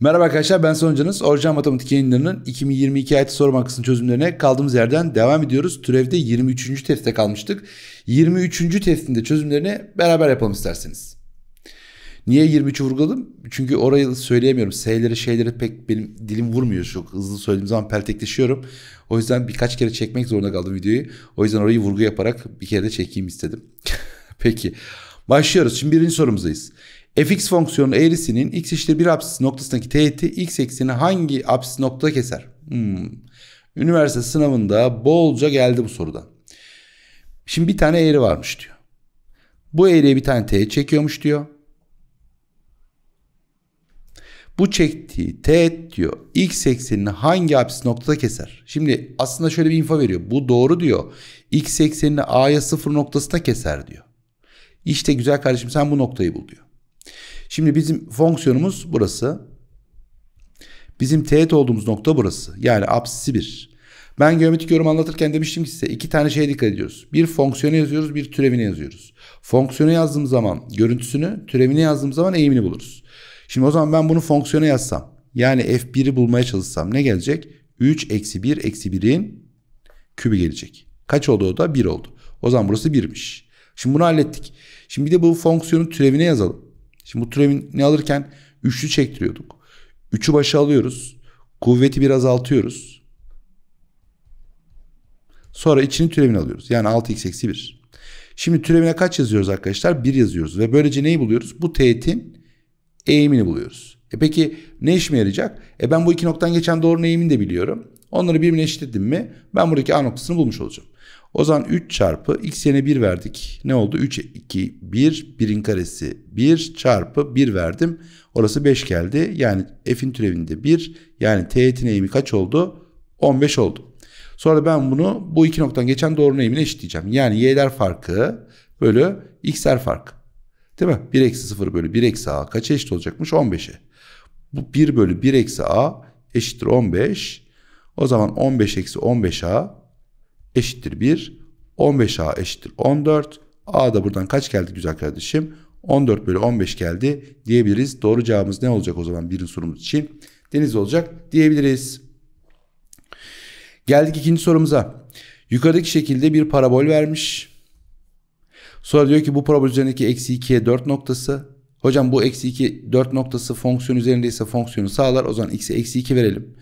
Merhaba arkadaşlar ben Sonucanız. Orjinal Matematik yayınlarının 2022 ayet soru bankasının çözümlerine kaldığımız yerden devam ediyoruz. Türevde 23. testte kalmıştık. 23. testinde çözümlerini beraber yapalım isterseniz. Niye 23'ü vurguladım? Çünkü orayı söyleyemiyorum. S'leri şeyleri pek benim dilim vurmuyor Çok hızlı söylediğim zaman peltekleşiyorum. O yüzden birkaç kere çekmek zorunda kaldım videoyu. O yüzden orayı vurgu yaparak bir kere de çekeyim istedim. Peki başlıyoruz. Şimdi birinci sorumuzdayız fx fonksiyonu eğrisinin x eşittir 1 apsis noktasındaki teğeti x ekseni hangi apsis noktada keser? Hmm. Üniversite sınavında bolca geldi bu soruda. Şimdi bir tane eğri varmış diyor. Bu eğriye bir tane teğet çekiyormuş diyor. Bu çektiği teğet diyor x eksenini hangi apsis noktada keser? Şimdi aslında şöyle bir info veriyor. Bu doğru diyor. x eksenini a'ya sıfır noktasında keser diyor. İşte güzel kardeşim sen bu noktayı bul diyor. Şimdi bizim fonksiyonumuz burası. Bizim teğet olduğumuz nokta burası. Yani apsisi 1. Ben geometrik yorum anlatırken demiştim ki size iki tane şeye dikkat ediyoruz. Bir fonksiyonu yazıyoruz, bir türevini yazıyoruz. Fonksiyonu yazdığım zaman görüntüsünü, türevini yazdığım zaman eğimini buluruz. Şimdi o zaman ben bunu fonksiyona yazsam. Yani f1'i bulmaya çalışsam ne gelecek? 3 eksi 1 eksi 1'in kübü gelecek. Kaç oldu o da? 1 oldu. O zaman burası 1'miş. Şimdi bunu hallettik. Şimdi bir de bu fonksiyonun türevini yazalım. Şimdi bu türevini alırken üçlü çektiriyorduk. Üçü başa alıyoruz. Kuvveti biraz azaltıyoruz. Sonra içinin türevini alıyoruz. Yani 6x eksi 1. Şimdi türevine kaç yazıyoruz arkadaşlar? 1 yazıyoruz. Ve böylece neyi buluyoruz? Bu teğetin eğimini buluyoruz. E peki ne işime yarayacak? E ben bu iki noktadan geçen doğrunun eğimini de biliyorum. Onları birbirine eşitledim mi ben buradaki A noktasını bulmuş olacağım. O zaman 3 çarpı x yerine 1 verdik. Ne oldu? 3, 2, 1, 1'in karesi 1 çarpı 1 verdim. Orası 5 geldi. Yani f'in türevinde 1. Yani teğetin eğimi kaç oldu? 15 oldu. Sonra ben bunu bu iki noktadan geçen doğrunun eğimine eşitleyeceğim. Yani y'ler farkı bölü x'ler farkı. Değil mi? 1 eksi 0 bölü 1 eksi a kaça eşit olacakmış? 15'e. Bu 1 bölü 1 eksi a eşittir 15. O zaman 15 eksi 15a eşittir 1. 15a eşittir 14. A da buradan kaç geldi güzel kardeşim? 14 bölü 15 geldi diyebiliriz. Doğru cevabımız ne olacak o zaman birin sorumuz için? Deniz olacak diyebiliriz. Geldik ikinci sorumuza. Yukarıdaki şekilde bir parabol vermiş. Sonra diyor ki bu parabol üzerindeki eksi 2'ye 4 noktası. Hocam bu eksi 2 4 noktası fonksiyon üzerindeyse fonksiyonu sağlar. O zaman x'e eksi 2 verelim.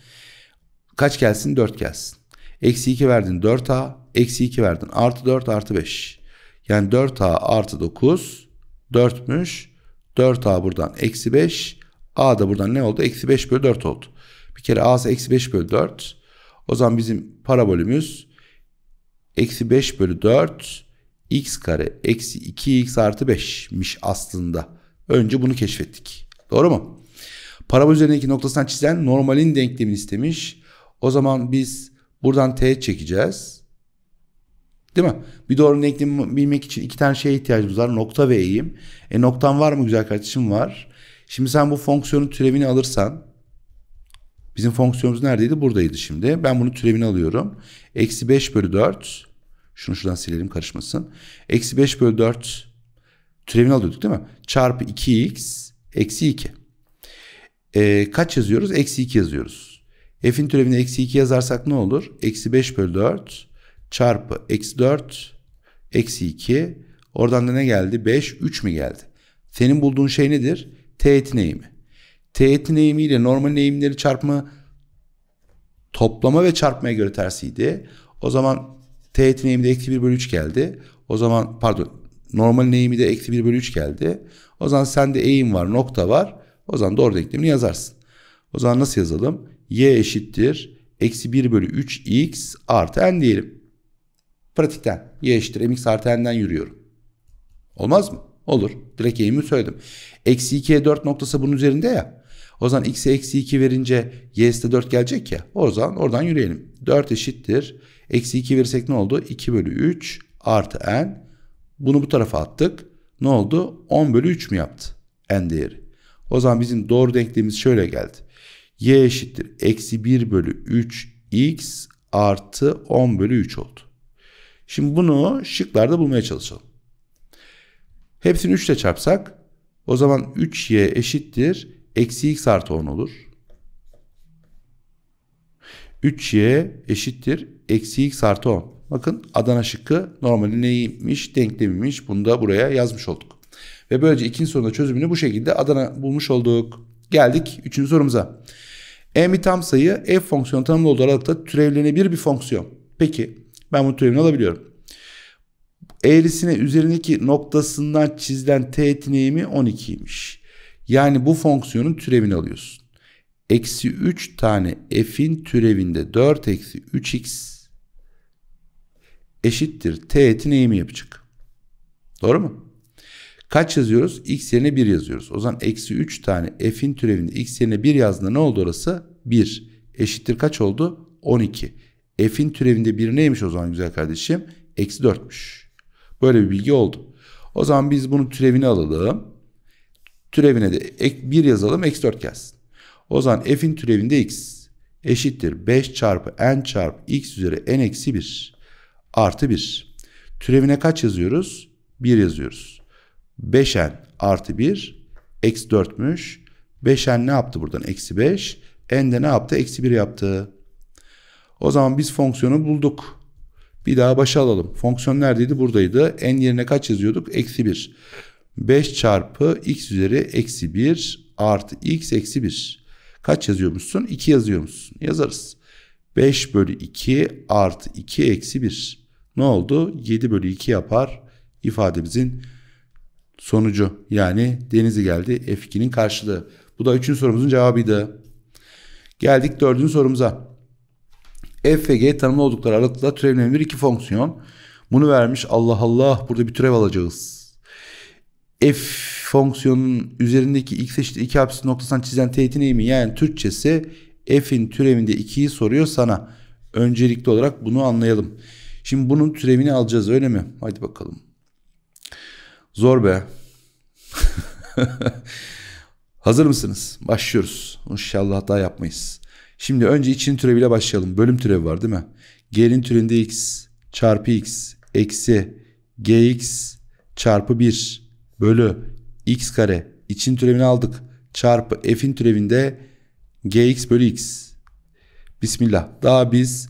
Kaç gelsin? 4 gelsin. Eksi 2 verdin 4A. Eksi 2 verdin. Artı 4 artı 5. Yani 4A artı 9 4'müş. 4A buradan eksi 5. A da buradan ne oldu? Eksi 5 bölü 4 oldu. Bir kere A'sı eksi 5 bölü 4. O zaman bizim parabolümüz eksi 5 bölü 4 x kare eksi 2x artı 5'miş aslında. Önce bunu keşfettik. Doğru mu? Parabol üzerindeki noktasından çizen normalin denklemini istemiş. O zaman biz buradan teğet çekeceğiz. Değil mi? Bir doğru denklemi bilmek için iki tane şeye ihtiyacımız var. Nokta ve eğim. E noktan var mı güzel kardeşim? Var. Şimdi sen bu fonksiyonun türevini alırsan bizim fonksiyonumuz neredeydi? Buradaydı şimdi. Ben bunu türevini alıyorum. Eksi 5 bölü 4 şunu şuradan silelim karışmasın. Eksi 5 bölü 4 türevini alıyorduk değil mi? Çarpı 2x eksi 2. E, kaç yazıyoruz? Eksi 2 yazıyoruz. F'in türevini eksi 2 yazarsak ne olur? Eksi 5 bölü 4 çarpı eksi 4 eksi 2. Oradan da ne geldi? 5, 3 mi geldi? Senin bulduğun şey nedir? Teğetin eğimi. Teğetin eğimi ile normal eğimleri çarpma toplama ve çarpmaya göre tersiydi. O zaman teğetin eğimi de eksi 1 bölü 3 geldi. O zaman pardon normal eğimi de eksi 1 bölü 3 geldi. O zaman sende eğim var nokta var. O zaman doğru denklemini yazarsın. O zaman nasıl yazalım? y eşittir eksi 1 bölü 3x artı n diyelim. Pratikten y eşittir mx artı n'den yürüyorum. Olmaz mı? Olur. Direkt eğimi söyledim. Eksi 2'ye 4 noktası bunun üzerinde ya. O zaman x'e eksi 2 verince y'si de 4 gelecek ya. O zaman oradan yürüyelim. 4 eşittir. Eksi 2 verirsek ne oldu? 2 bölü 3 artı n. Bunu bu tarafa attık. Ne oldu? 10 bölü 3 mü yaptı? n değeri. O zaman bizim doğru denklemimiz şöyle geldi y eşittir eksi 1 bölü 3x artı 10 bölü 3 oldu. Şimdi bunu şıklarda bulmaya çalışalım. Hepsini 3 ile çarpsak o zaman 3y eşittir eksi x artı 10 olur. 3y eşittir eksi x artı 10. Bakın Adana şıkkı normali neymiş denklemiymiş bunu da buraya yazmış olduk. Ve böylece ikinci sorunun çözümünü bu şekilde Adana bulmuş olduk. Geldik üçüncü sorumuza m tam sayı f fonksiyonu tanımlı olduğu aralıkta türevlenebilir bir fonksiyon. Peki ben bu türevini alabiliyorum. Eğrisine üzerindeki noktasından çizilen teğetin eğimi 12'ymiş. Yani bu fonksiyonun türevini alıyorsun. Eksi 3 tane f'in türevinde 4 eksi 3x eşittir teğetin eğimi yapacak. Doğru mu? Kaç yazıyoruz? X yerine 1 yazıyoruz. O zaman eksi 3 tane f'in türevinde x yerine 1 yazdığında ne oldu orası? 1 eşittir kaç oldu? 12. F'in türevinde 1 neymiş o zaman güzel kardeşim? Eksi 4'müş. Böyle bir bilgi oldu. O zaman biz bunun türevini alalım. Türevine de ek 1 yazalım eksi 4 gelsin. O zaman f'in türevinde x eşittir 5 çarpı n çarpı x üzeri n eksi 1 artı 1. Türevine kaç yazıyoruz? 1 yazıyoruz. 5n artı 1 eksi 4'müş. 5n ne yaptı buradan? Eksi 5. n de ne yaptı? Eksi 1 yaptı. O zaman biz fonksiyonu bulduk. Bir daha başa alalım. Fonksiyon neredeydi? Buradaydı. N yerine kaç yazıyorduk? Eksi 1. 5 çarpı x üzeri eksi 1 artı x eksi 1. Kaç yazıyormuşsun? 2 yazıyormuşsun. Yazarız. 5 bölü 2 artı 2 eksi 1. Ne oldu? 7 bölü 2 yapar ifademizin sonucu yani denizi geldi F2'nin karşılığı. Bu da üçüncü sorumuzun cevabıydı. Geldik dördüncü sorumuza. F ve G tanımlı oldukları aralıkla türevlenen bir iki fonksiyon. Bunu vermiş Allah Allah burada bir türev alacağız. F fonksiyonun üzerindeki x eşittir iki apsisi noktasından çizen teğetin eğimi yani Türkçesi f'in türevinde 2'yi soruyor sana. Öncelikli olarak bunu anlayalım. Şimdi bunun türevini alacağız öyle mi? Hadi bakalım. Zor be. Hazır mısınız? Başlıyoruz. İnşallah daha yapmayız. Şimdi önce için türeviyle başlayalım. Bölüm türevi var değil mi? G'nin türevinde x çarpı x eksi gx çarpı 1 bölü x kare için türevini aldık. Çarpı f'in türevinde gx bölü x. Bismillah. Daha biz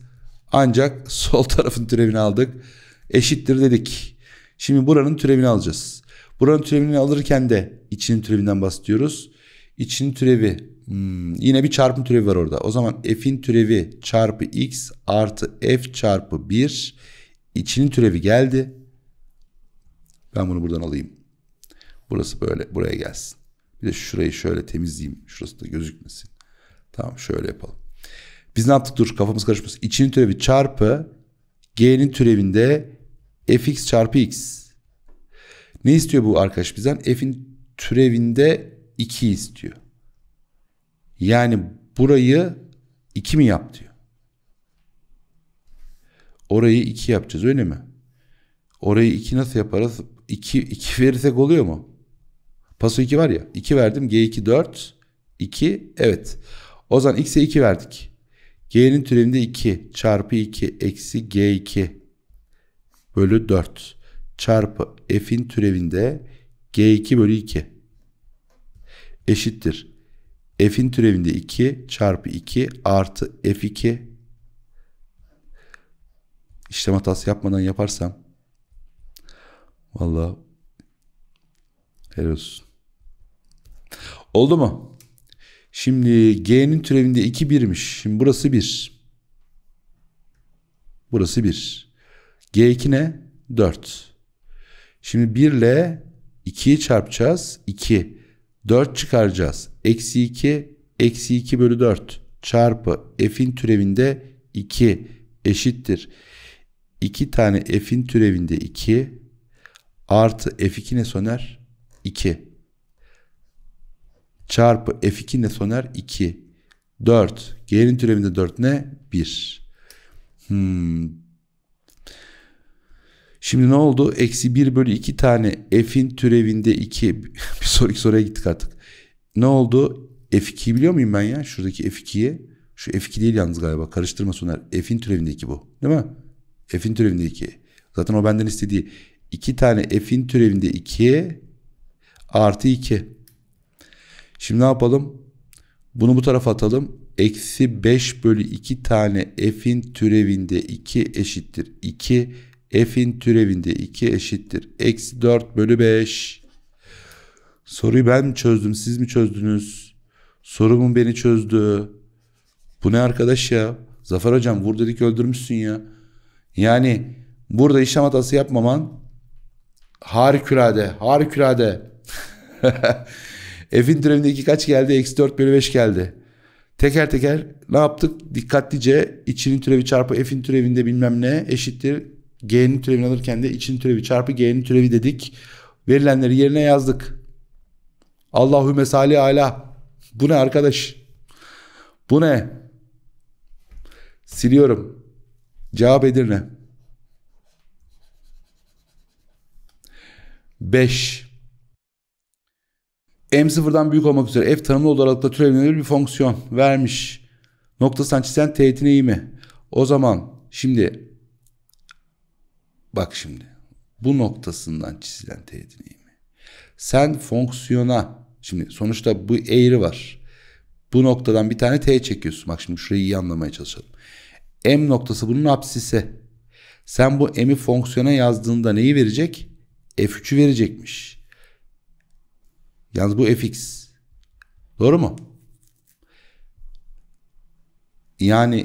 ancak sol tarafın türevini aldık. Eşittir dedik. Şimdi buranın türevini alacağız. Buranın türevini alırken de içinin türevinden bahsediyoruz. İçinin türevi hmm, yine bir çarpım türevi var orada. O zaman f'in türevi çarpı x artı f çarpı 1 içinin türevi geldi. Ben bunu buradan alayım. Burası böyle buraya gelsin. Bir de şurayı şöyle temizleyeyim. Şurası da gözükmesin. Tamam şöyle yapalım. Biz ne yaptık dur kafamız karışmasın. İçinin türevi çarpı g'nin türevinde fx çarpı x. Ne istiyor bu arkadaş bizden? F'in türevinde 2 istiyor. Yani burayı 2 mi yap diyor. Orayı 2 yapacağız öyle mi? Orayı 2 nasıl yaparız? 2, 2 verirsek oluyor mu? Paso 2 var ya. 2 verdim. G2 4. 2. Evet. O zaman X'e 2 verdik. G'nin türevinde 2 çarpı 2 eksi G2 bölü 4 çarpı f'in türevinde g2 bölü 2 eşittir. f'in türevinde 2 çarpı 2 artı f2 işlem hatası yapmadan yaparsam valla helal olsun. Oldu mu? Şimdi g'nin türevinde 2 birmiş. Şimdi burası 1. Burası 1. G2 ne? 4. Şimdi 1 ile 2'yi çarpacağız. 2. 4 çıkaracağız. Eksi 2. Eksi 2 bölü 4 çarpı f'in türevinde 2 eşittir. 2 tane f'in türevinde 2 artı f2 ne soner? 2 çarpı f2 ne soner? 2 4 g'nin türevinde 4 ne? 1 hmm, Şimdi ne oldu? Eksi 1 bölü 2 tane f'in türevinde 2. bir sonraki soruya gittik artık. Ne oldu? F2'yi biliyor muyum ben ya? Şuradaki F2'ye. Şu F2 değil yalnız galiba. Karıştırma Soner. F'in türevinde 2 bu. Değil mi? F'in türevinde 2. Zaten o benden istediği. 2 tane f'in türevinde 2 artı 2. Şimdi ne yapalım? Bunu bu tarafa atalım. Eksi 5 bölü 2 tane f'in türevinde 2 eşittir. 2 f'in türevinde 2 eşittir. Eksi 4 bölü 5. Soruyu ben mi çözdüm siz mi çözdünüz? Sorumun beni çözdü. Bu ne arkadaş ya? Zafer hocam vur dedik öldürmüşsün ya. Yani burada işlem hatası yapmaman harikulade harikulade. f'in türevinde 2 kaç geldi? Eksi 4 bölü 5 geldi. Teker teker ne yaptık? Dikkatlice içinin türevi çarpı f'in türevinde bilmem ne eşittir G'nin türevini alırken de için türevi çarpı G'nin türevi dedik. Verilenleri yerine yazdık. Allahu mesali ala. Bu ne arkadaş? Bu ne? Siliyorum. Cevap Edirne. 5. M sıfırdan büyük olmak üzere f tanımlı olarak da türevlenilir bir fonksiyon vermiş. Nokta çizen teğetine iyi mi? O zaman şimdi Bak şimdi bu noktasından çizilen teğet eğimi. Sen fonksiyona şimdi sonuçta bu eğri var. Bu noktadan bir tane T çekiyorsun. Bak şimdi şurayı iyi anlamaya çalışalım. M noktası bunun apsisi. Sen bu M'i fonksiyona yazdığında neyi verecek? F3'ü verecekmiş. Yalnız bu fx. Doğru mu? Yani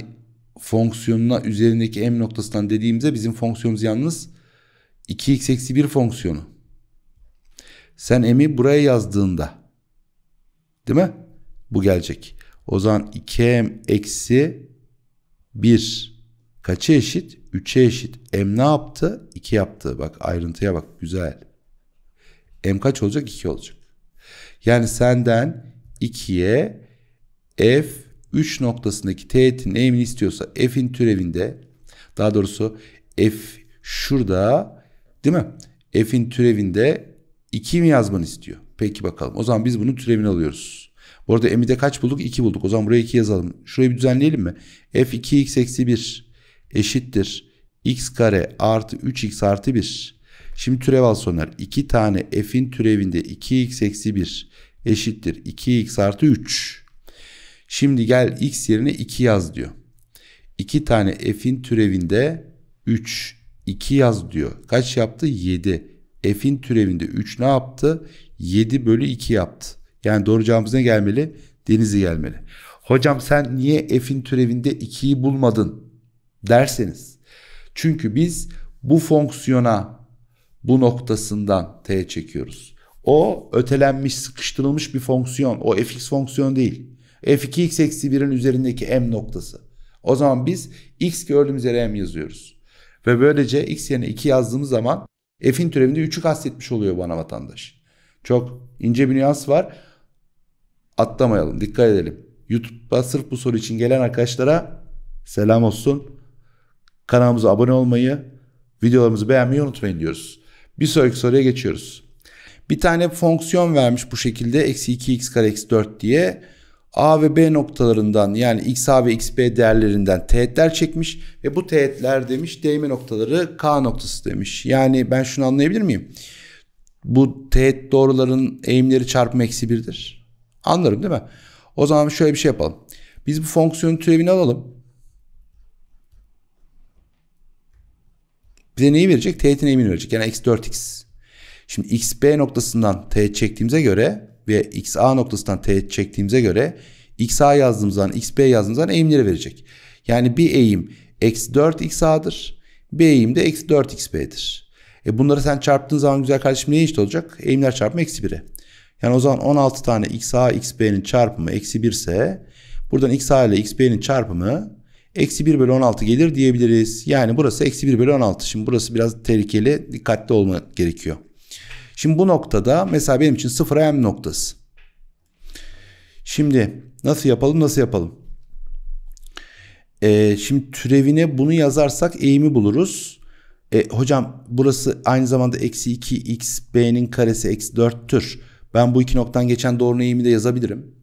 fonksiyonuna üzerindeki m noktasından dediğimizde bizim fonksiyonumuz yalnız 2x eksi 1 fonksiyonu. Sen m'i buraya yazdığında değil mi? Bu gelecek. O zaman 2m eksi 1 kaça eşit? 3'e eşit. M ne yaptı? 2 yaptı. Bak ayrıntıya bak güzel. M kaç olacak? 2 olacak. Yani senden 2'ye f 3 noktasındaki teğetin eğimini istiyorsa f'in türevinde daha doğrusu f şurada değil mi? f'in türevinde 2 mi yazmanı istiyor? Peki bakalım. O zaman biz bunun türevini alıyoruz. Bu arada m'i de kaç bulduk? 2 bulduk. O zaman buraya 2 yazalım. Şurayı bir düzenleyelim mi? f 2x eksi 1 eşittir. x kare artı 3x artı 1. Şimdi türev al soner. 2 tane f'in türevinde 2x eksi 1 eşittir. 2x artı 3. Şimdi gel x yerine 2 yaz diyor. 2 tane f'in türevinde 3, 2 yaz diyor. Kaç yaptı? 7. F'in türevinde 3 ne yaptı? 7 bölü 2 yaptı. Yani doğru cevabımız ne gelmeli? Deniz'i gelmeli. Hocam sen niye f'in türevinde 2'yi bulmadın derseniz. Çünkü biz bu fonksiyona bu noktasından t çekiyoruz. O ötelenmiş, sıkıştırılmış bir fonksiyon. O fx fonksiyon değil. F2x eksi 1'in üzerindeki m noktası. O zaman biz x gördüğümüz yere m yazıyoruz. Ve böylece x yerine 2 yazdığımız zaman f'in türevinde 3'ü kastetmiş oluyor bana vatandaş. Çok ince bir nüans var. Atlamayalım dikkat edelim. YouTube'da sırf bu soru için gelen arkadaşlara selam olsun. Kanalımıza abone olmayı, videolarımızı beğenmeyi unutmayın diyoruz. Bir sonraki soruya geçiyoruz. Bir tane fonksiyon vermiş bu şekilde. Eksi 2x kare eksi 4 diye. A ve B noktalarından yani XA ve XB değerlerinden teğetler çekmiş ve bu teğetler demiş değme noktaları K noktası demiş. Yani ben şunu anlayabilir miyim? Bu teğet doğruların eğimleri çarpma eksi birdir. Anlarım değil mi? O zaman şöyle bir şey yapalım. Biz bu fonksiyonun türevini alalım. Bize neyi verecek? Teğetin eğimini verecek. Yani x4x. Şimdi xb noktasından teğet çektiğimize göre ve XA noktasından teğet çektiğimize göre XA yazdığımız zaman XB yazdığımız zaman eğimleri verecek. Yani bir eğim eksi 4 XA'dır. Bir eğim de eksi 4 XB'dir. E bunları sen çarptığın zaman güzel kardeşim neye eşit olacak? Eğimler çarpımı eksi 1'e. Yani o zaman 16 tane XA XB'nin çarpımı eksi 1 ise buradan XA ile XB'nin çarpımı eksi 1 bölü 16 gelir diyebiliriz. Yani burası eksi 1 bölü 16. Şimdi burası biraz tehlikeli dikkatli olmak gerekiyor. Şimdi bu noktada mesela benim için sıfır M noktası. Şimdi nasıl yapalım nasıl yapalım? Ee, şimdi türevine bunu yazarsak eğimi buluruz. E, hocam burası aynı zamanda eksi 2 x b'nin karesi eksi 4'tür. Ben bu iki noktadan geçen doğrunun eğimi de yazabilirim.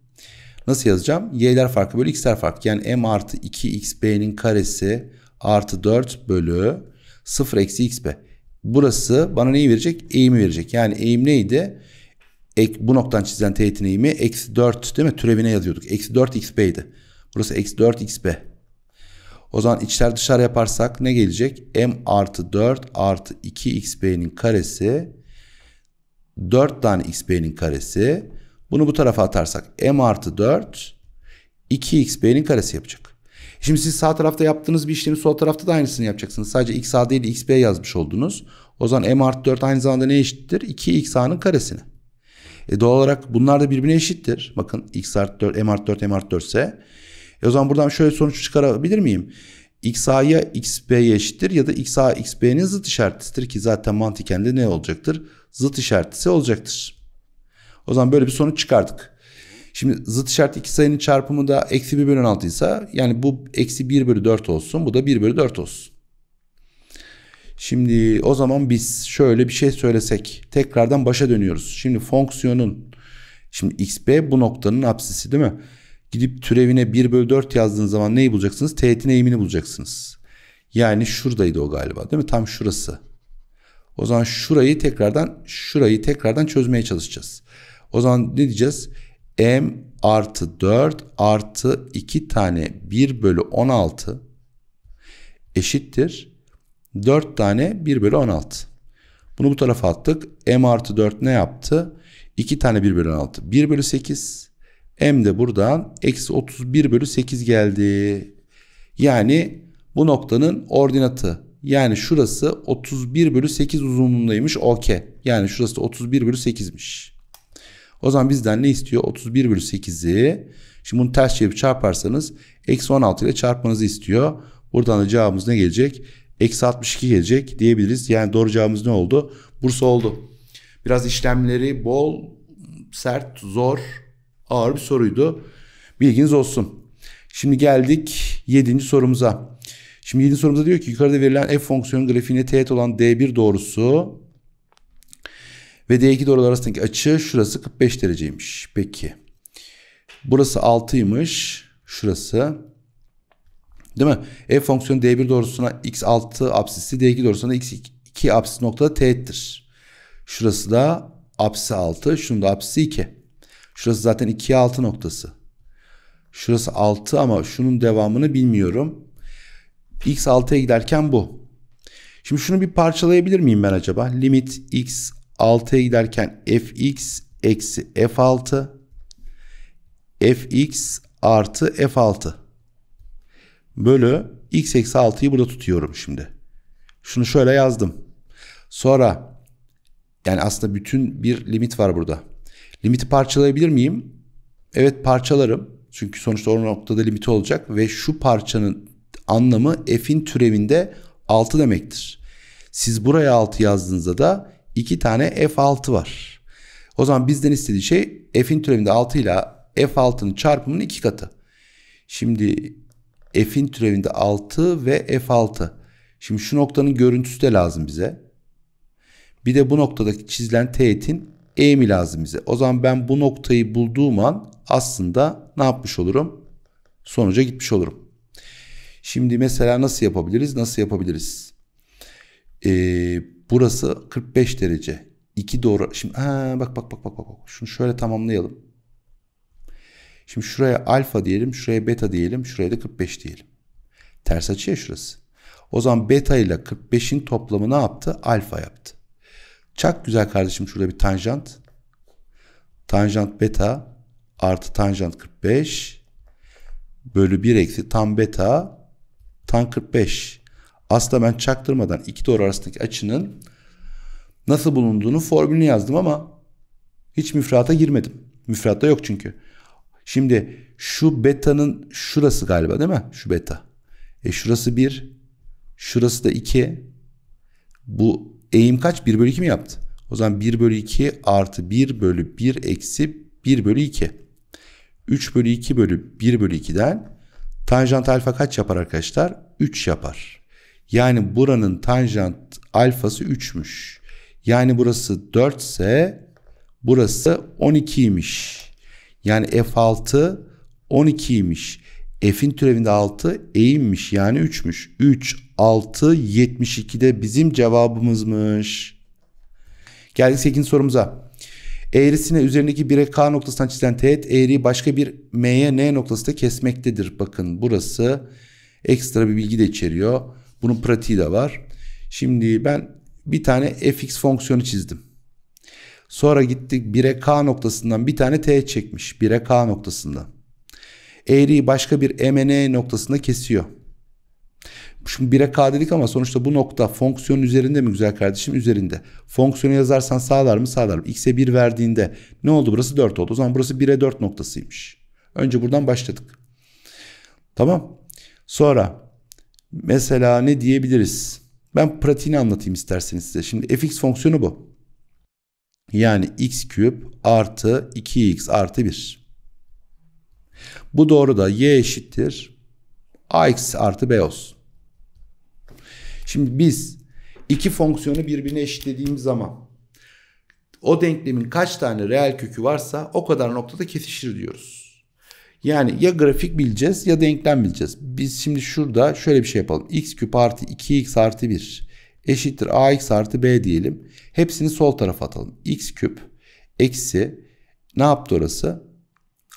Nasıl yazacağım? Y'ler farkı bölü x'ler farkı. Yani m artı 2 x b'nin karesi artı 4 bölü 0 eksi x b. Burası bana neyi verecek? Eğimi verecek. Yani eğim neydi? Ek, bu noktadan çizilen teğetin eğimi eksi 4 değil mi? Türevine yazıyorduk. Eksi 4 xp'ydi. Burası eksi 4 xp. O zaman içler dışarı yaparsak ne gelecek? m artı 4 artı 2 xp'nin karesi 4 tane xp'nin karesi. Bunu bu tarafa atarsak m artı 4 2 xp'nin karesi yapacak. Şimdi siz sağ tarafta yaptığınız bir işlemi sol tarafta da aynısını yapacaksınız. Sadece x a değil de x b yazmış oldunuz. O zaman m artı 4 aynı zamanda ne eşittir? 2 x a'nın karesine. E doğal olarak bunlar da birbirine eşittir. Bakın x artı 4 m artı 4 m artı 4 ise. E o zaman buradan şöyle sonuç çıkarabilir miyim? x a'ya x b'ye eşittir ya da x a x b'nin zıt işaretisidir ki zaten mantıken de ne olacaktır? Zıt işaretisi olacaktır. O zaman böyle bir sonuç çıkardık. Şimdi zıt şart iki sayının çarpımı da eksi 1 bölü 16 ise yani bu eksi 1 bölü 4 olsun bu da 1 bölü 4 olsun. Şimdi o zaman biz şöyle bir şey söylesek tekrardan başa dönüyoruz. Şimdi fonksiyonun şimdi xb bu noktanın apsisi, değil mi? Gidip türevine 1 bölü 4 yazdığınız zaman neyi bulacaksınız? Teğetin eğimini bulacaksınız. Yani şuradaydı o galiba değil mi? Tam şurası. O zaman şurayı tekrardan şurayı tekrardan çözmeye çalışacağız. O zaman ne diyeceğiz? m artı 4 artı 2 tane 1 bölü 16 eşittir 4 tane 1 bölü 16. Bunu bu tarafa attık. m artı 4 ne yaptı? 2 tane 1 bölü 16. 1 bölü 8. m de buradan eksi 31 bölü 8 geldi. Yani bu noktanın ordinatı yani şurası 31 bölü 8 uzunluğundaymış. OK. Yani şurası da 31 bölü 8'miş. O zaman bizden ne istiyor? 31 bölü 8'i. Şimdi bunu ters çevirip çarparsanız eksi 16 ile çarpmanızı istiyor. Buradan da cevabımız ne gelecek? Eksi 62 gelecek diyebiliriz. Yani doğru cevabımız ne oldu? Bursa oldu. Biraz işlemleri bol, sert, zor, ağır bir soruydu. Bilginiz olsun. Şimdi geldik 7. sorumuza. Şimdi 7. sorumuza diyor ki yukarıda verilen f fonksiyonu grafiğine teğet olan d1 doğrusu ve D2 doğru arasındaki açı şurası 45 dereceymiş. Peki. Burası 6'ymış. Şurası. Değil mi? F e fonksiyonu D1 doğrusuna x6 apsisi, D2 doğrusuna x2 apsis noktada teğettir. Şurası da apsisi 6, şunun da apsisi 2. Şurası zaten 2'ye 6 noktası. Şurası 6 ama şunun devamını bilmiyorum. X 6'ya giderken bu. Şimdi şunu bir parçalayabilir miyim ben acaba? Limit x 6'ya giderken fx eksi f6 fx artı f6 bölü x eksi 6'yı burada tutuyorum şimdi. Şunu şöyle yazdım. Sonra yani aslında bütün bir limit var burada. Limiti parçalayabilir miyim? Evet parçalarım. Çünkü sonuçta o noktada limiti olacak ve şu parçanın anlamı f'in türevinde 6 demektir. Siz buraya 6 yazdığınızda da 2 tane F6 var. O zaman bizden istediği şey F'in türevinde 6 ile F6'nın çarpımının 2 katı. Şimdi F'in türevinde 6 ve F6. Şimdi şu noktanın görüntüsü de lazım bize. Bir de bu noktadaki çizilen teğetin eğimi lazım bize. O zaman ben bu noktayı bulduğum an aslında ne yapmış olurum? Sonuca gitmiş olurum. Şimdi mesela nasıl yapabiliriz? Nasıl yapabiliriz? Ee, Burası 45 derece. 2 doğru. Şimdi ha, bak bak bak bak bak. Şunu şöyle tamamlayalım. Şimdi şuraya alfa diyelim, şuraya beta diyelim, şuraya da 45 diyelim. Ters açıya şurası. O zaman beta ile 45'in toplamı ne yaptı? Alfa yaptı. Çak güzel kardeşim şurada bir tanjant. Tanjant beta artı tanjant 45 bölü 1 eksi tan beta tan 45. Aslında ben çaktırmadan iki doğru arasındaki açının nasıl bulunduğunu formülünü yazdım ama hiç müfrata girmedim. Müfratta yok çünkü. Şimdi şu beta'nın şurası galiba değil mi? Şu beta. E şurası 1. Şurası da 2. Bu eğim kaç? 1 bölü 2 mi yaptı? O zaman 1 bölü 2 artı 1 bölü 1 eksi 1 bölü 2. 3 bölü 2 bölü 1 bölü 2'den tanjant alfa kaç yapar arkadaşlar? 3 yapar. Yani buranın tanjant alfası 3'müş. Yani burası 4 ise burası 12'ymiş. Yani F6 12'ymiş. F'in türevinde 6 eğimmiş yani 3'müş. 3, 6, 72 de bizim cevabımızmış. Geldik 8. sorumuza. Eğrisine üzerindeki 1'e K noktasından çizilen teğet eğriyi başka bir M'ye N noktasında kesmektedir. Bakın burası ekstra bir bilgi de içeriyor. Bunun pratiği de var. Şimdi ben bir tane fx fonksiyonu çizdim. Sonra gittik 1'e k noktasından bir tane t çekmiş. 1'e k noktasından. Eğriyi başka bir mn noktasında kesiyor. Şimdi 1'e k dedik ama sonuçta bu nokta fonksiyonun üzerinde mi güzel kardeşim? Üzerinde. Fonksiyonu yazarsan sağlar mı? Sağlar mı? x'e 1 verdiğinde ne oldu? Burası 4 oldu. O zaman burası 1'e 4 noktasıymış. Önce buradan başladık. Tamam. Sonra Mesela ne diyebiliriz? Ben pratiğini anlatayım isterseniz size. Şimdi fx fonksiyonu bu. Yani x küp artı 2x artı 1. Bu doğru da y eşittir ax artı b olsun. Şimdi biz iki fonksiyonu birbirine eşitlediğimiz zaman o denklemin kaç tane reel kökü varsa o kadar noktada kesişir diyoruz. Yani ya grafik bileceğiz ya denklem bileceğiz. Biz şimdi şurada şöyle bir şey yapalım. x küp artı 2x artı 1 eşittir ax artı b diyelim. Hepsini sol tarafa atalım. x küp eksi ne yaptı orası?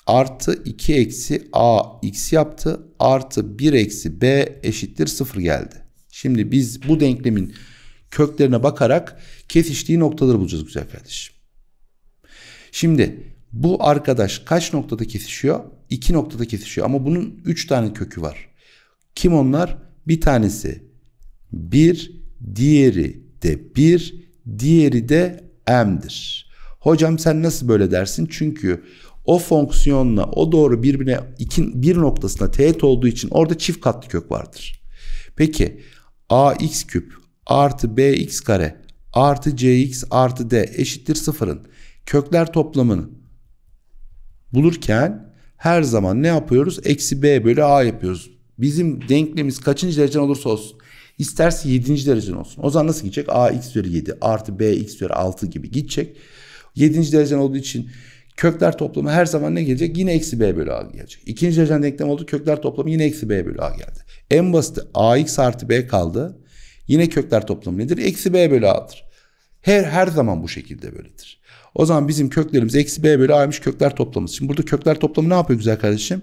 Artı 2 eksi a x yaptı. Artı 1 eksi b eşittir 0 geldi. Şimdi biz bu denklemin köklerine bakarak kesiştiği noktaları bulacağız güzel kardeşim. Şimdi bu arkadaş kaç noktada kesişiyor? iki noktada kesişiyor ama bunun üç tane kökü var. Kim onlar? Bir tanesi bir, diğeri de bir, diğeri de m'dir. Hocam sen nasıl böyle dersin? Çünkü o fonksiyonla o doğru birbirine iki, bir noktasına teğet olduğu için orada çift katlı kök vardır. Peki ax küp artı bx kare artı cx artı d eşittir sıfırın kökler toplamını bulurken her zaman ne yapıyoruz? Eksi b bölü a yapıyoruz. Bizim denklemimiz kaçıncı dereceden olursa olsun. İsterse 7. derecen olsun. O zaman nasıl gidecek? a x üzeri 7 artı b x üzeri 6 gibi gidecek. 7. derecen olduğu için kökler toplamı her zaman ne gelecek? Yine eksi b bölü a gelecek. İkinci derecen denklem oldu. Kökler toplamı yine eksi b bölü a geldi. En basit a x artı b kaldı. Yine kökler toplamı nedir? Eksi b bölü a'dır. Her, her zaman bu şekilde böyledir. O zaman bizim köklerimiz eksi b bölü a'ymış kökler toplamı. Şimdi burada kökler toplamı ne yapıyor güzel kardeşim?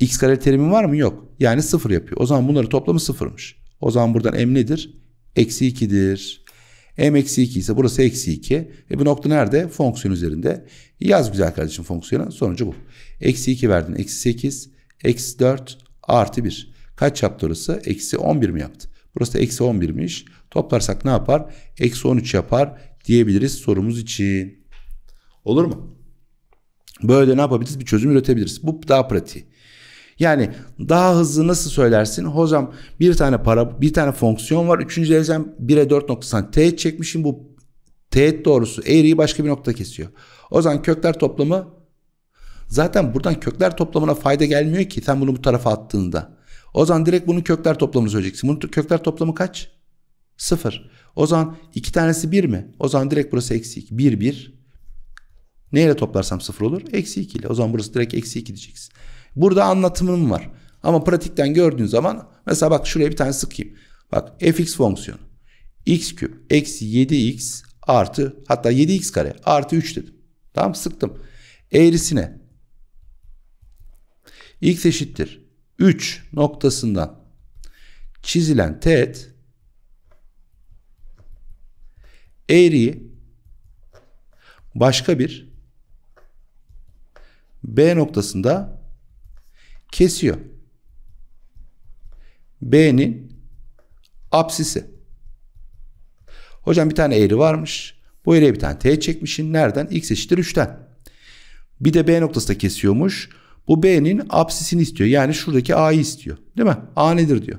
X kare terimin var mı? Yok. Yani sıfır yapıyor. O zaman bunları toplamı sıfırmış. O zaman buradan m nedir? Eksi 2'dir. m eksi 2 ise burası eksi 2. E bu nokta nerede? Fonksiyon üzerinde. Yaz güzel kardeşim fonksiyona. Sonucu bu. Eksi 2 verdin. Eksi 8. Eksi 4 artı 1. Kaç yaptı orası? Eksi 11 mi yaptı? Burası da eksi 11'miş. Toplarsak ne yapar? Eksi 13 yapar diyebiliriz sorumuz için. Olur mu? Böyle ne yapabiliriz? Bir çözüm üretebiliriz. Bu daha pratik. Yani daha hızlı nasıl söylersin? Hocam bir tane para, bir tane fonksiyon var. Üçüncü derecem 1'e 4 noktasından teğet çekmişim. Bu teğet doğrusu eğriyi başka bir nokta kesiyor. O zaman kökler toplamı zaten buradan kökler toplamına fayda gelmiyor ki sen bunu bu tarafa attığında. O zaman direkt bunun kökler toplamını söyleyeceksin. Bunun kökler toplamı kaç? Sıfır. O zaman iki tanesi 1 mi? O zaman direkt burası eksi 2. 1 1. Neyle toplarsam 0 olur? Eksi 2 ile. O zaman burası direkt eksi 2 diyeceksin. Burada anlatımım var. Ama pratikten gördüğün zaman mesela bak şuraya bir tane sıkayım. Bak fx fonksiyonu. x küp eksi 7x artı hatta 7x kare artı 3 dedim. Tamam sıktım. Eğrisine x eşittir 3 noktasından çizilen teğet eğriyi başka bir B noktasında kesiyor. B'nin apsisi. Hocam bir tane eğri varmış. Bu eğriye bir tane T çekmişin. Nereden? X eşittir 3'ten. Bir de B noktasında kesiyormuş. Bu B'nin apsisini istiyor. Yani şuradaki A'yı istiyor. Değil mi? A nedir diyor.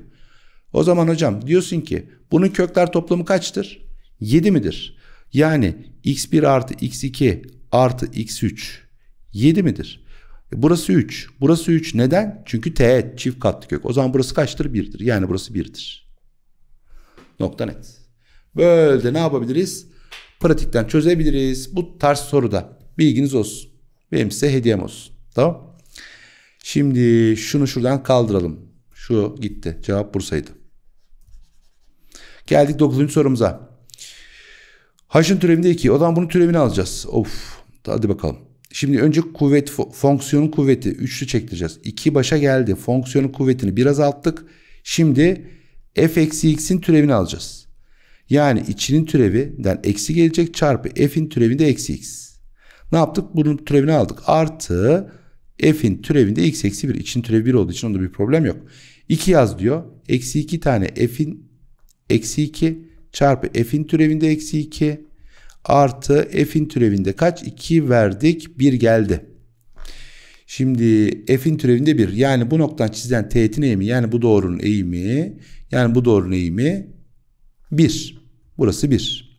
O zaman hocam diyorsun ki bunun kökler toplamı kaçtır? 7 midir? Yani x1 artı x2 artı x3 7 midir? E, burası 3. Burası 3 neden? Çünkü teğet çift katlı kök. O zaman burası kaçtır? 1'dir. Yani burası 1'dir. Nokta net. Böyle ne yapabiliriz? Pratikten çözebiliriz. Bu tarz soruda bilginiz olsun. Benim size hediyem olsun. Tamam. Şimdi şunu şuradan kaldıralım. Şu gitti. Cevap Bursa'ydı. Geldik 9. sorumuza. H'ın türevinde 2. O zaman bunun türevini alacağız. Of. Hadi bakalım. Şimdi önce kuvvet fonksiyonun kuvveti 3'lü çektireceğiz. 2 başa geldi. Fonksiyonun kuvvetini biraz alttık. Şimdi f eksi x'in türevini alacağız. Yani içinin türevinden eksi gelecek çarpı f'in türevinde eksi x. Ne yaptık? Bunun türevini aldık. Artı f'in türevinde x eksi 1. İçinin türevi 1 olduğu için onda bir problem yok. 2 yaz diyor. Eksi 2 tane f'in eksi 2 çarpı f'in türevinde eksi 2 artı f'in türevinde kaç? 2 verdik 1 geldi. Şimdi f'in türevinde 1 yani bu noktadan çizilen teğetin eğimi yani bu doğrunun eğimi yani bu doğrunun eğimi 1. Burası 1.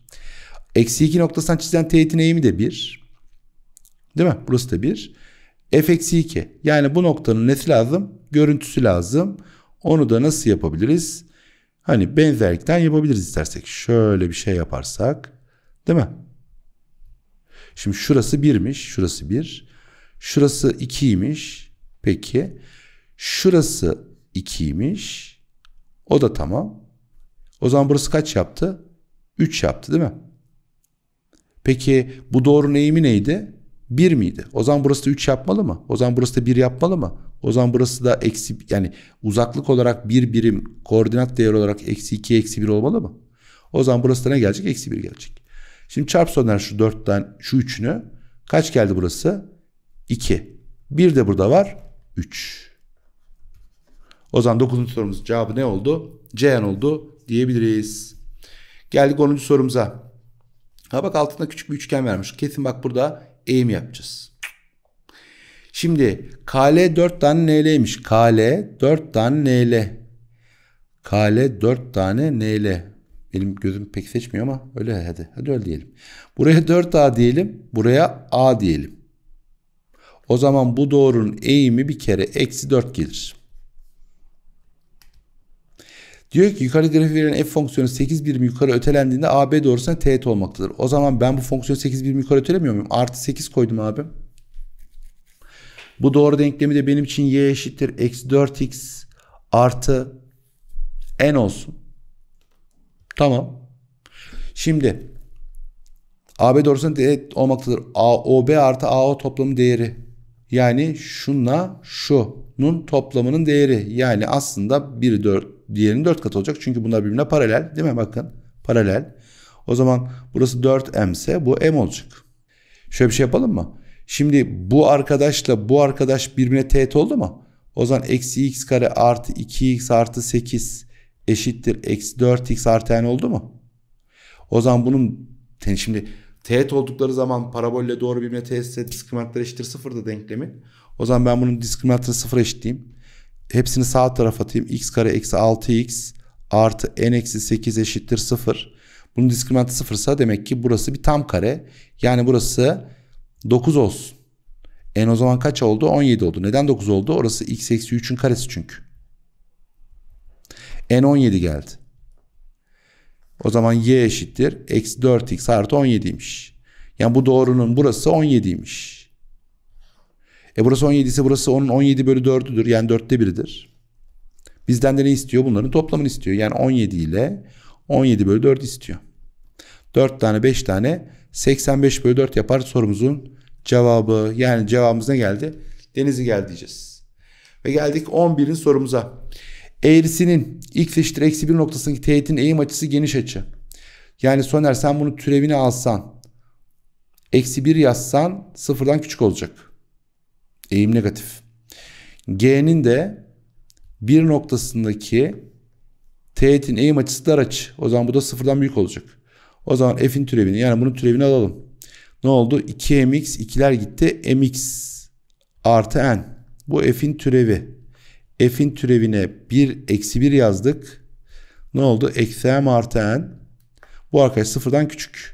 Eksi 2 noktasından çizilen teğetin eğimi de 1. Değil mi? Burası da 1. f eksi 2 yani bu noktanın nesi lazım? Görüntüsü lazım. Onu da nasıl yapabiliriz? Hani benzerlikten yapabiliriz istersek. Şöyle bir şey yaparsak. Değil mi? Şimdi şurası 1'miş. Şurası 1. Şurası 2'ymiş. Peki. Şurası 2'ymiş. O da tamam. O zaman burası kaç yaptı? 3 yaptı değil mi? Peki bu doğru eğimi neydi? 1 miydi? O zaman burası da 3 yapmalı mı? O zaman burası da 1 yapmalı mı? O zaman burası da eksi yani uzaklık olarak bir birim koordinat değeri olarak eksi 2 eksi 1 olmalı mı? O zaman burası da ne gelecek? Eksi 1 gelecek. Şimdi çarp çarpsınlar şu 4'ten şu 3'ünü. Kaç geldi burası? 2. 1 de burada var. 3. O zaman 9. sorumuzun cevabı ne oldu? Ceyhan oldu diyebiliriz. Geldik 10. sorumuza. Ha bak altında küçük bir üçgen vermiş. Kesin bak burada eğim yapacağız. Şimdi KL 4 tane NL'ymiş. KL 4 tane NL. KL 4 tane NL. Benim gözüm pek seçmiyor ama öyle hadi. Hadi öyle diyelim. Buraya 4A diyelim. Buraya A diyelim. O zaman bu doğrunun eğimi bir kere eksi 4 gelir. Diyor ki yukarı grafiği verilen f fonksiyonu 8 birim yukarı ötelendiğinde AB doğrusuna teğet olmaktadır. O zaman ben bu fonksiyonu 8 birim yukarı ötelemiyor muyum? Artı 8 koydum abi. Bu doğru denklemi de benim için y eşittir. Eksi 4x artı n olsun. Tamam. Şimdi AB doğrusuna teğet olmaktadır. AOB artı AO toplamı değeri yani şunla şunun toplamının değeri. Yani aslında biri 4, diğerinin 4 katı olacak. Çünkü bunlar birbirine paralel değil mi? Bakın paralel. O zaman burası 4m ise bu m olacak. Şöyle bir şey yapalım mı? Şimdi bu arkadaşla bu arkadaş birbirine teğet oldu mu? O zaman eksi x kare artı 2x artı 8 eşittir eksi 4x artı n oldu mu? O zaman bunun şimdi Teğet oldukları zaman parabolle doğru birbirine teğetse diskriminatör eşittir sıfırda denklemi. O zaman ben bunun diskriminatörü sıfır eşitleyeyim. Hepsini sağ tarafa atayım. x kare eksi 6x artı n eksi 8 eşittir sıfır. Bunun diskriminatı sıfırsa demek ki burası bir tam kare. Yani burası 9 olsun. En o zaman kaç oldu? 17 oldu. Neden 9 oldu? Orası x eksi 3'ün karesi çünkü. N 17 geldi. O zaman y eşittir. Eksi 4x artı 17'ymiş. Yani bu doğrunun burası 17'ymiş. E burası 17 ise burası onun 17 bölü 4'üdür. Yani 4'te 1'idir. Bizden de ne istiyor? Bunların toplamını istiyor. Yani 17 ile 17 bölü 4 istiyor. 4 tane 5 tane 85 bölü 4 yapar sorumuzun cevabı. Yani cevabımız ne geldi? Deniz'i gel diyeceğiz. Ve geldik 11'in sorumuza. Eğrisinin x eşittir eksi 1 noktasındaki teğetin eğim açısı geniş açı. Yani Soner sen bunu türevini alsan eksi 1 yazsan sıfırdan küçük olacak. Eğim negatif. G'nin de bir noktasındaki teğetin eğim açısı dar açı. O zaman bu da sıfırdan büyük olacak. O zaman f'in türevini yani bunun türevini alalım. Ne oldu? 2mx ikiler gitti. mx artı n. Bu f'in türevi f'in türevine 1 eksi 1 yazdık. Ne oldu? Eksi m artı n. Bu arkadaş sıfırdan küçük.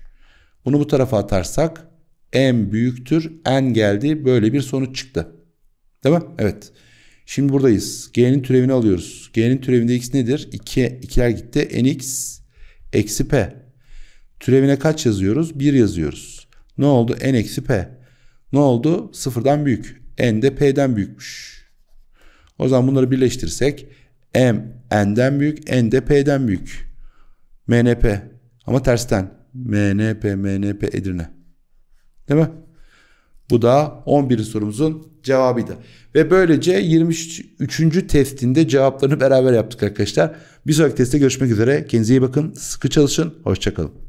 Bunu bu tarafa atarsak m büyüktür n geldi. Böyle bir sonuç çıktı. Değil mi? Evet. Şimdi buradayız. G'nin türevini alıyoruz. G'nin türevinde x nedir? 2, 2'ler gitti. nx eksi p. Türevine kaç yazıyoruz? 1 yazıyoruz. Ne oldu? n eksi p. Ne oldu? Sıfırdan büyük. n de p'den büyükmüş. O zaman bunları birleştirsek M N'den büyük, N de P'den büyük. MNP ama tersten. MNP, MNP Edirne. Değil mi? Bu da 11. sorumuzun cevabıydı. Ve böylece 23. testinde cevaplarını beraber yaptık arkadaşlar. Bir sonraki testte görüşmek üzere. Kendinize iyi bakın. Sıkı çalışın. Hoşçakalın.